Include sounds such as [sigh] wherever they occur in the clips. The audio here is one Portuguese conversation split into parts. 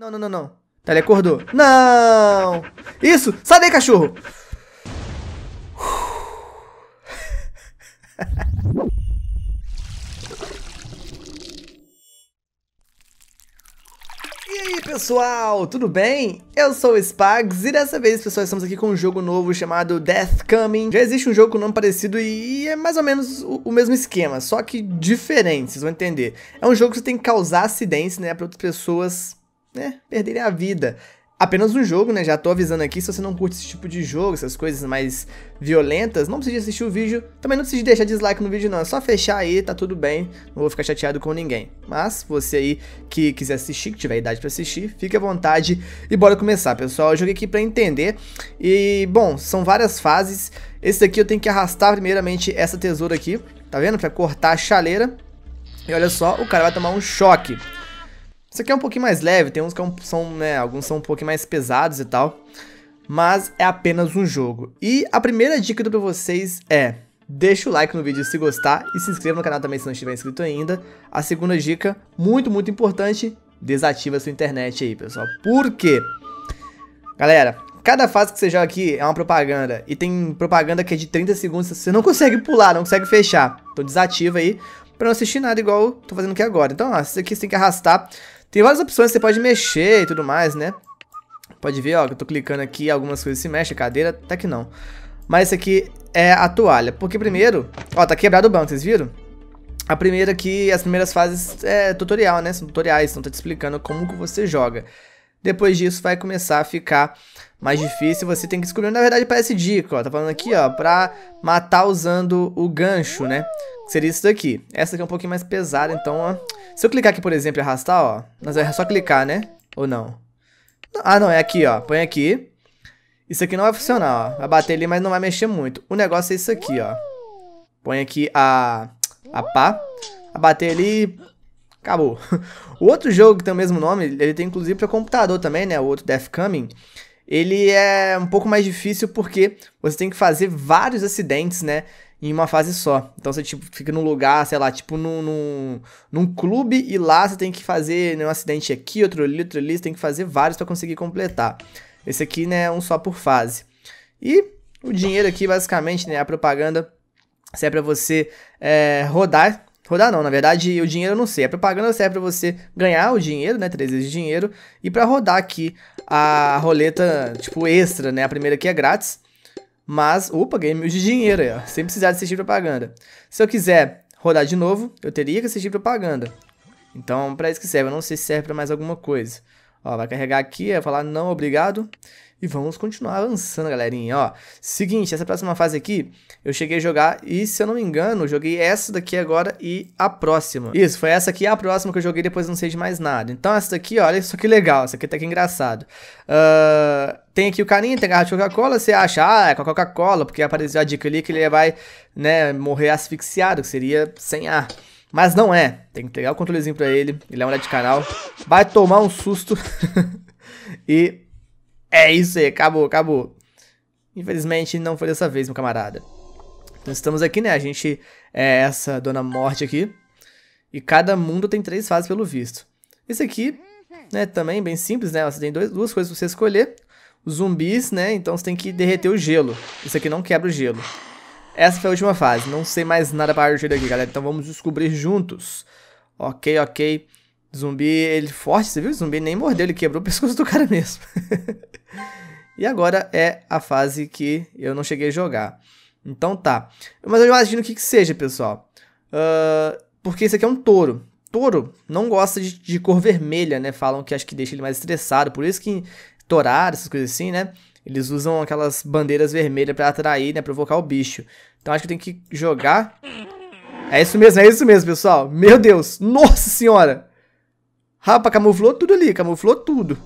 Não, não, não, não. Tá, ele acordou. Não! Isso! Sai daí, cachorro! E aí, pessoal, tudo bem? Eu sou o Spags e dessa vez, pessoal, estamos aqui com um jogo novo chamado Death Coming. Já existe um jogo com nome parecido e é mais ou menos o, o mesmo esquema, só que diferente, vocês vão entender. É um jogo que você tem que causar acidentes, né, para outras pessoas né, perderem a vida. Apenas um jogo, né? Já tô avisando aqui, se você não curte esse tipo de jogo, essas coisas mais violentas, não precisa assistir o vídeo. Também não precisa deixar dislike no vídeo não, é só fechar aí, tá tudo bem, não vou ficar chateado com ninguém. Mas, você aí que quiser assistir, que tiver idade para assistir, fique à vontade e bora começar, pessoal. Eu joguei aqui pra entender e, bom, são várias fases. Esse daqui eu tenho que arrastar primeiramente essa tesoura aqui, tá vendo? Pra cortar a chaleira. E olha só, o cara vai tomar um choque. Isso aqui é um pouquinho mais leve, tem uns que é são, né, alguns são um pouquinho mais pesados e tal. Mas é apenas um jogo. E a primeira dica que eu dou pra vocês é... Deixa o like no vídeo se gostar e se inscreva no canal também se não estiver inscrito ainda. A segunda dica, muito, muito importante, desativa a sua internet aí, pessoal. Por quê? Galera, cada fase que você joga aqui é uma propaganda. E tem propaganda que é de 30 segundos, você não consegue pular, não consegue fechar. Então desativa aí, pra não assistir nada igual eu tô fazendo aqui agora. Então, ó, isso aqui você tem que arrastar. Tem várias opções, você pode mexer e tudo mais, né? Pode ver, ó, que eu tô clicando aqui, algumas coisas se mexem, cadeira, até que não. Mas isso aqui é a toalha, porque primeiro... Ó, tá quebrado o banco, vocês viram? A primeira aqui, as primeiras fases é tutorial, né? São tutoriais, então tá te explicando como que você joga. Depois disso vai começar a ficar mais difícil. Você tem que descobrir. Na verdade, parece dica, ó. Tá falando aqui, ó, pra matar usando o gancho, né? Seria isso daqui. Essa aqui é um pouquinho mais pesada, então, ó. Se eu clicar aqui, por exemplo, e arrastar, ó. Mas é só clicar, né? Ou não? Ah, não, é aqui, ó. Põe aqui. Isso aqui não vai funcionar, ó. Vai bater ali, mas não vai mexer muito. O negócio é isso aqui, ó. Põe aqui a... A pá. Vai bater ali, acabou. [laughs] O outro jogo que tem o mesmo nome, ele tem inclusive para computador também, né? O outro Death Coming. Ele é um pouco mais difícil porque você tem que fazer vários acidentes, né? Em uma fase só. Então você tipo, fica num lugar, sei lá, tipo num, num, num clube e lá você tem que fazer né, um acidente aqui, outro ali, outro ali. Você tem que fazer vários para conseguir completar. Esse aqui, né, é um só por fase. E o dinheiro aqui, basicamente, né? A propaganda serve é para você é, rodar Rodar não, na verdade, o dinheiro eu não sei. A propaganda serve para você ganhar o dinheiro, né? Três vezes dinheiro. E para rodar aqui a roleta, tipo, extra, né? A primeira aqui é grátis. Mas, opa, ganhei mil de dinheiro aí, ó. Sem precisar de assistir propaganda. Se eu quiser rodar de novo, eu teria que assistir propaganda. Então, para isso que serve. Eu não sei se serve para mais alguma coisa. Ó, vai carregar aqui, vai falar não, obrigado. E vamos continuar avançando, galerinha, ó. Seguinte, essa próxima fase aqui, eu cheguei a jogar e, se eu não me engano, joguei essa daqui agora e a próxima. Isso, foi essa aqui e a próxima que eu joguei, depois não sei de mais nada. Então, essa daqui, olha só que é legal, essa aqui tá que engraçado. Uh, tem aqui o carinha, tem garrafa de Coca-Cola, você acha, ah, é Coca-Cola, porque apareceu a dica ali que ele vai, né, morrer asfixiado, que seria sem ar. Mas não é, tem que pegar o controlezinho pra ele, ele é um de canal, vai tomar um susto [laughs] e é isso aí, acabou, acabou. Infelizmente não foi dessa vez, meu camarada. Então estamos aqui, né? A gente é essa Dona Morte aqui. E cada mundo tem três fases, pelo visto. Esse aqui, né, também bem simples, né? Você tem dois, duas coisas pra você escolher. Os zumbis, né? Então você tem que derreter o gelo. Isso aqui não quebra o gelo. Essa foi a última fase. Não sei mais nada para o daqui, aqui, galera. Então vamos descobrir juntos. Ok, ok. Zumbi, ele forte, você viu? O zumbi nem mordeu, ele quebrou o pescoço do cara mesmo. [laughs] e agora é a fase que eu não cheguei a jogar. Então tá. Mas eu imagino o que, que seja, pessoal. Uh, porque isso aqui é um touro. Touro não gosta de, de, cor vermelha, né? Falam que acho que deixa ele mais estressado. Por isso que torar essas coisas assim, né? Eles usam aquelas bandeiras vermelhas para atrair, né? Provocar o bicho. Então acho que tem que jogar. É isso mesmo, é isso mesmo, pessoal. Meu Deus. Nossa senhora. Rapa, camuflou tudo ali, camuflou tudo.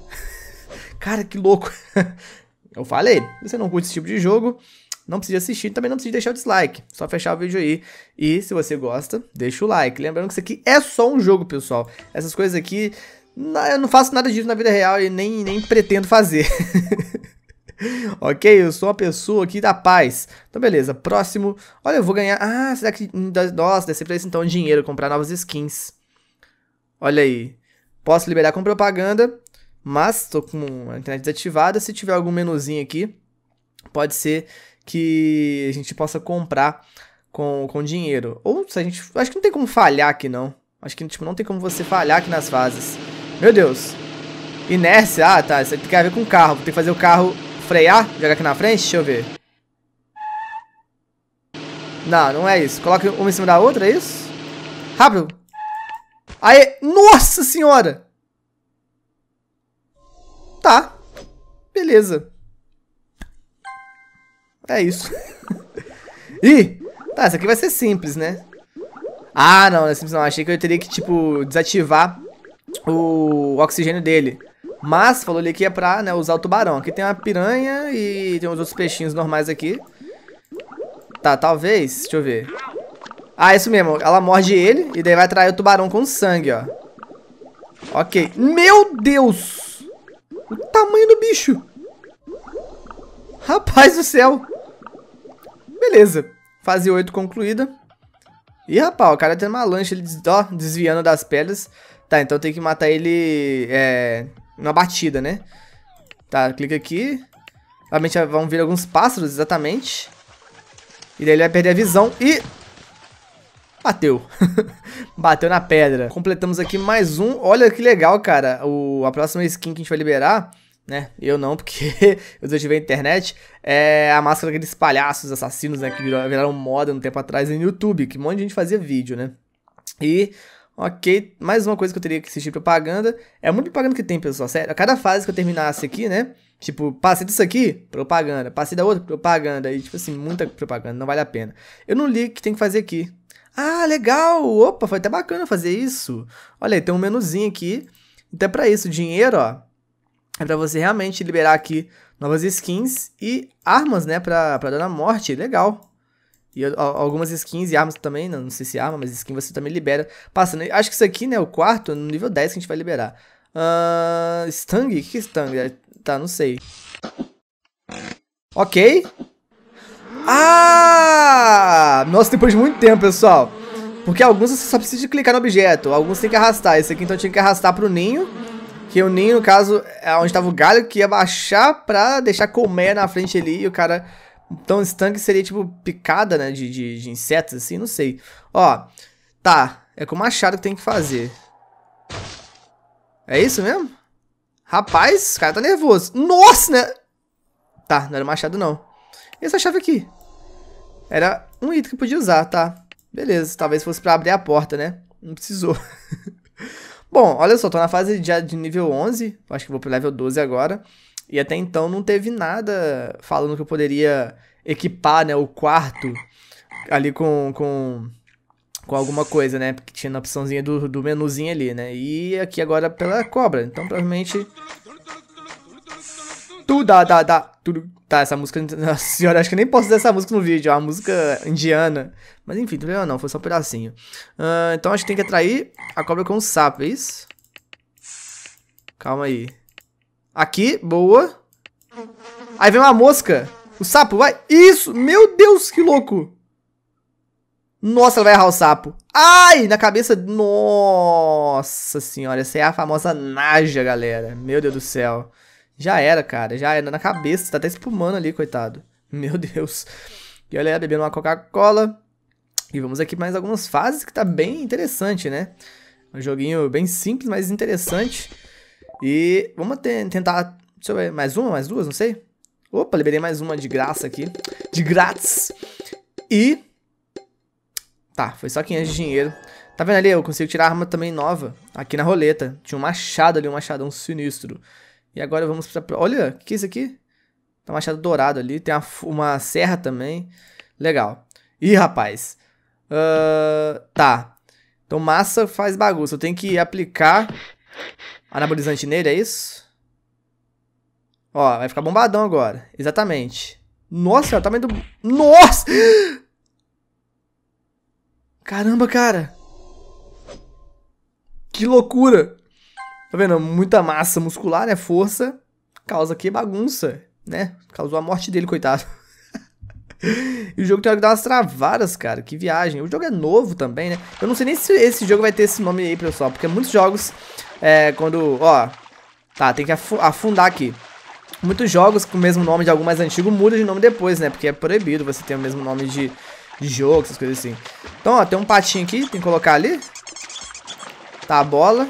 [laughs] Cara, que louco. [laughs] Eu falei, se você não curte esse tipo de jogo, não precisa assistir, também não precisa deixar o dislike. Só fechar o vídeo aí. E se você gosta, deixa o like. Lembrando que isso aqui é só um jogo, pessoal. Essas coisas aqui, eu não faço nada disso na vida real e nem, nem pretendo fazer. [laughs] ok, eu sou uma pessoa aqui da paz. Então, beleza. Próximo. Olha, eu vou ganhar... Ah, será que... Hum, nossa, deve ser pra isso então dinheiro, comprar novas skins. Olha aí. Posso liberar com propaganda, mas tô com a internet desativada. Se tiver algum menuzinho aqui, pode ser que a gente possa comprar com, com dinheiro. Ou se a gente. Acho que não tem como falhar aqui, não. Acho que tipo, não tem como você falhar aqui nas fases. Meu Deus. Inércia, ah tá, isso tem a ver com o carro. Vou ter que fazer o carro frear, jogar aqui na frente, deixa eu ver. Não, não é isso. Coloca uma em cima da outra, é isso? Rápido, Aí, nossa senhora! Tá. Beleza. É isso. [laughs] Ih! Tá, essa aqui vai ser simples, né? Ah, não, não é simples não. Achei que eu teria que, tipo, desativar o oxigênio dele. Mas falou ali que é pra né, usar o tubarão. Aqui tem uma piranha e tem uns outros peixinhos normais aqui. Tá, talvez. Deixa eu ver. Ah, isso mesmo. Ela morde ele e daí vai atrair o tubarão com sangue, ó. Ok. Meu Deus! O tamanho do bicho! Rapaz do céu! Beleza. Fase 8 concluída. Ih, rapaz, o cara tem uma lancha, ele ó, desviando das pedras. Tá, então tem que matar ele é, numa batida, né? Tá, clica aqui. Provavelmente vão vir alguns pássaros, exatamente. E daí ele vai perder a visão e bateu. [laughs] bateu na pedra. Completamos aqui mais um. Olha que legal, cara. O, a próxima skin que a gente vai liberar, né? Eu não, porque [laughs] eu desativei a internet. É a máscara daqueles palhaços assassinos, né? Que viraram, moda um tempo atrás no YouTube. Que um monte de gente fazia vídeo, né? E... Ok, mais uma coisa que eu teria que assistir propaganda. É muito propaganda que tem, pessoal, sério. A cada fase que eu terminasse aqui, né? Tipo, passei disso aqui, propaganda. Passei da outra, propaganda. E, tipo assim, muita propaganda, não vale a pena. Eu não li o que tem que fazer aqui. Ah, legal! Opa, foi até bacana fazer isso. Olha aí, tem um menuzinho aqui. Então, é para isso, dinheiro, ó, é para você realmente liberar aqui novas skins e armas, né, para dar na morte. Legal. E ó, algumas skins e armas também, não, né, não sei se é arma, mas skin você também libera. Passando, acho que isso aqui, né, o quarto, no nível 10 que a gente vai liberar. Uh, Stang? O que é Stang? É, tá, não sei. Ok. Ah! Nossa, depois de muito tempo, pessoal. Porque alguns você só precisa clicar no objeto, alguns tem que arrastar. Esse aqui então eu tinha que arrastar pro ninho, que o ninho, no caso, é onde estava o galho, que ia baixar pra deixar colmeia na frente ali e o cara... Então, estanque seria tipo picada, né, de, de, de insetos, assim, não sei. Ó, tá, é com o machado que tem que fazer. É isso mesmo? Rapaz, o cara tá nervoso. Nossa, né? Tá, não era machado não. E essa chave aqui? Era um item que podia usar, tá? Beleza, talvez fosse pra abrir a porta, né? Não precisou. [laughs] Bom, olha só, tô na fase já de nível 11, acho que vou pro level 12 agora. E até então não teve nada falando que eu poderia equipar, né, o quarto ali com, com, com alguma coisa, né? Porque tinha na opçãozinha do, do menuzinho ali, né? E aqui agora pela cobra, então provavelmente Tu da da da. Tu, tá, essa música. [laughs] Nossa senhora, acho que nem posso usar essa música no vídeo. É uma música indiana. Mas enfim, tu não, não, foi só um pedacinho. Uh, então acho que tem que atrair a cobra com o sapos sapo, é isso? Calma aí. Aqui, boa. Aí vem uma mosca. O sapo vai. Isso! Meu Deus, que louco! Nossa, ela vai errar o sapo. Ai, na cabeça. Nossa senhora, essa é a famosa Naja, galera. Meu Deus do céu. Já era, cara. Já era na cabeça. Tá até espumando ali, coitado. Meu Deus. E olha aí, bebendo uma Coca-Cola. E vamos aqui mais algumas fases que tá bem interessante, né? Um joguinho bem simples, mas interessante. E vamos tentar... Deixa eu ver, mais uma, mais duas, não sei. Opa, liberei mais uma de graça aqui. De grátis. E... Tá, foi só 500 de dinheiro. Tá vendo ali? Eu consigo tirar arma também nova. Aqui na roleta. Tinha um machado ali, um machadão sinistro. E agora vamos para. Olha, o que é isso aqui? Tá um machado dourado ali. Tem uma, uma serra também. Legal. Ih, rapaz. Uh, tá. Então massa faz bagunça. Eu tenho que aplicar anabolizante nele, é isso? Ó, vai ficar bombadão agora. Exatamente. Nossa, o tamanho do... Nossa! [gasps] Caramba, cara. Que loucura. Tá vendo? Muita massa muscular, né? Força causa que bagunça, né? Causou a morte dele, coitado. [laughs] e o jogo tem que dar umas travadas, cara. Que viagem. O jogo é novo também, né? Eu não sei nem se esse jogo vai ter esse nome aí, pessoal. Porque muitos jogos, é, quando... Ó, tá, tem que afundar aqui. Muitos jogos com o mesmo nome de algo mais antigo muda de nome depois, né? Porque é proibido você ter o mesmo nome de, de jogo, essas coisas assim. Então, ó, tem um patinho aqui, tem que colocar ali. Tá a bola.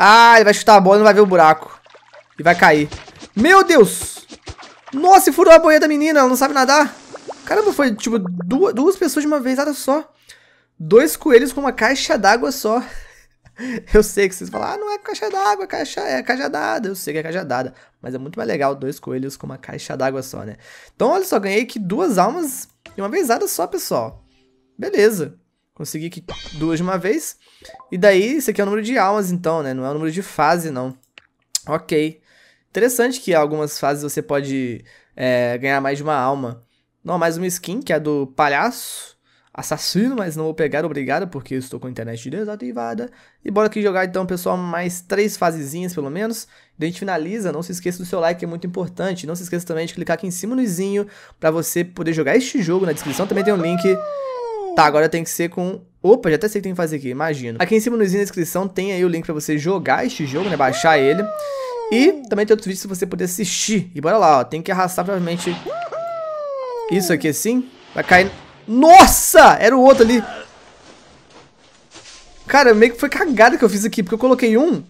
Ah, ele vai chutar a bola e não vai ver o buraco. E vai cair. Meu Deus! Nossa, e furou a boia da menina, ela não sabe nadar. Caramba, foi tipo duas, duas pessoas de uma vez, só. Dois coelhos com uma caixa d'água só. [laughs] eu sei que vocês falam, ah, não é caixa d'água, é caixa, é cajadada. Eu sei que é cajadada, mas é muito mais legal dois coelhos com uma caixa d'água só, né? Então, olha só, ganhei aqui duas almas de uma vezada só, pessoal. Beleza. Consegui aqui duas de uma vez. E daí, isso aqui é o número de almas, então, né? Não é o número de fase, não. Ok. Interessante que algumas fases você pode é, ganhar mais de uma alma. Não, mais uma skin, que é do palhaço assassino, mas não vou pegar, obrigado, porque eu estou com a internet desativada. E bora aqui jogar então, pessoal, mais três fasezinhas pelo menos. a gente finaliza, não se esqueça do seu like, é muito importante. Não se esqueça também de clicar aqui em cima no izinho para você poder jogar este jogo. Na descrição também tem um link. Tá, agora tem que ser com... Opa, já até sei o que tem que fazer aqui, imagino. Aqui em cima no na descrição tem aí o link pra você jogar este jogo, né? Baixar ele. E também tem outros vídeos pra você poder assistir. E bora lá, ó. Tem que arrastar provavelmente... Isso aqui assim. Vai cair... Nossa! Era o outro ali. Cara, meio que foi cagada que eu fiz aqui, porque eu coloquei um...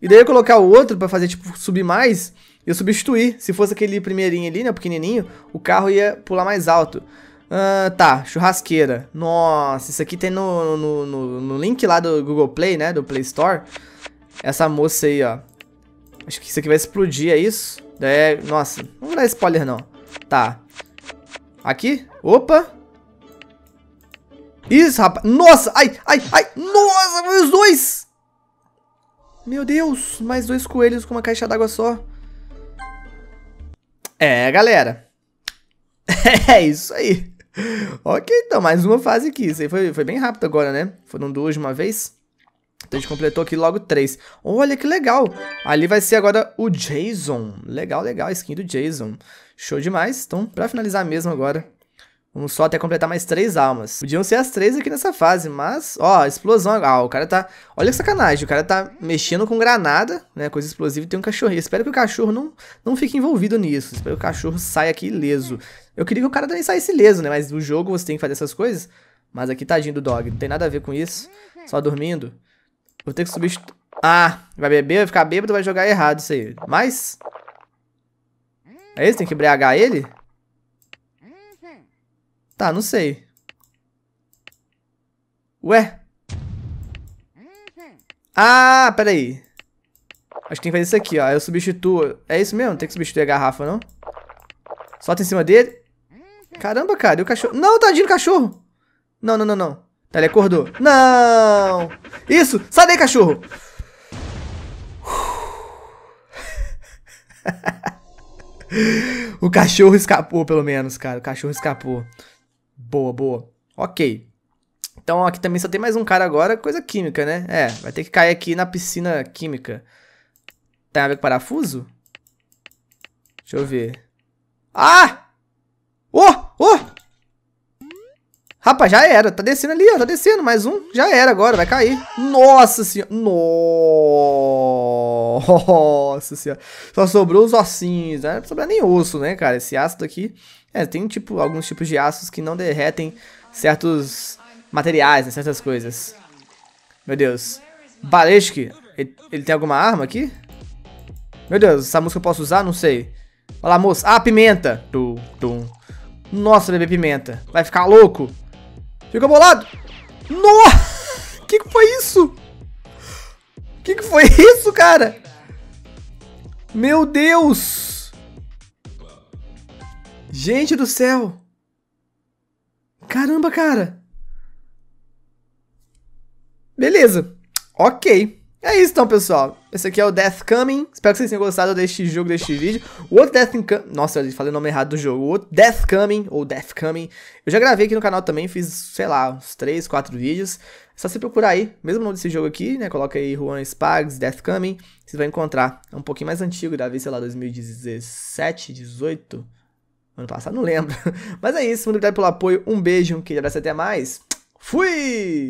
E daí eu colocar o outro pra fazer, tipo, subir mais eu substituí. Se fosse aquele primeirinho ali, né, pequenininho, o carro ia pular mais alto. Ah, tá, churrasqueira. Nossa, isso aqui tem no, no, no, no link lá do Google Play, né? Do Play Store. Essa moça aí, ó. Acho que isso aqui vai explodir, é isso? É, nossa, não vou dar spoiler não. Tá. Aqui? Opa! Isso, rapaz. Nossa, ai, ai, ai. Nossa, mais dois. Meu Deus, mais dois coelhos com uma caixa d'água só. É, galera. [laughs] É isso aí ok, então, mais uma fase aqui. Isso aí foi, foi bem rápido agora, né? Foram duas de uma vez. Então a gente completou aqui logo três. Olha que legal! Ali vai ser agora o Jason. Legal, legal, a skin do Jason. Show demais. Então, pra finalizar mesmo agora, um só até completar mais três almas. Podiam ser as três aqui nessa fase, mas... Ó, explosão. Ah, o cara tá... Olha que sacanagem. O cara tá mexendo com granada, né? Coisa explosiva e tem um cachorro. espero que o cachorro não, não fique envolvido nisso. espero que o cachorro saia aqui ileso. Eu queria que o cara também saísse ileso, né? Mas no jogo você tem que fazer essas coisas. Mas aqui, tadinho do dog. Não tem nada a ver com isso. Só dormindo. Vou ter que substituir... Ah, vai beber, vai ficar bêbado, vai jogar errado isso aí. Mas... É isso? Tem que embriagar ele? Tá, não sei. Ué? Ah, peraí. Acho que tem que fazer isso aqui, ó. Eu substituo... É isso mesmo? Tem que substituir a garrafa, não? Solta em cima dele. Caramba, cara. E o cachorro... Não, tadinho do cachorro. Não, não, não, não. Tá, ele acordou. Não! Isso! Sai daí, cachorro! [laughs] o cachorro escapou, pelo menos, cara. O cachorro escapou. Boa, boa. Ok. Então aqui também só tem mais um cara agora, coisa química, né? É, vai ter que cair aqui na piscina química. Tem a ver com parafuso? Deixa eu ver. Ah! Oh! Oh! Rapaz, já era. Tá descendo ali, ó. Tá descendo. Mais um. Já era agora. Vai cair. Nossa senhora. Nossa senhora. Só sobrou os ossinhos. Né? Não sobrar nem osso, né, cara? Esse ácido aqui é, tem tipo alguns tipos de aços que não derretem certos materiais, né, certas coisas. Meu Deus. Balechik, ele, ele, tem alguma arma aqui? Meu Deus, essa música eu posso usar? Não sei. Olha lá, moça. Ah, pimenta. Tum, tum. Nossa, bebê pimenta. Vai ficar louco. Ficou bolado. Nossa! [laughs] Que que foi isso? Que que foi isso, cara? Meu Deus! Gente do céu! Caramba, cara! Beleza. Ok. É isso então, pessoal. Esse aqui é o Death Coming. Espero que vocês tenham gostado deste jogo, deste vídeo. O outro Death Coming... Nossa, eu falei o nome errado do jogo. O outro Death Coming, ou Death Coming. Eu já gravei aqui no canal também, fiz, sei lá, uns 3, 4 vídeos. É só você procurar aí, mesmo nome desse jogo aqui, né? Coloca aí Juan Spags, Death Coming. Você vai encontrar. É um pouquinho mais antigo, vez, sei lá, 2017, 18... Ano passado não lembro. [laughs] Mas é isso. Muito obrigado pelo apoio. Um beijo. Um queijo abraço até mais. Fui!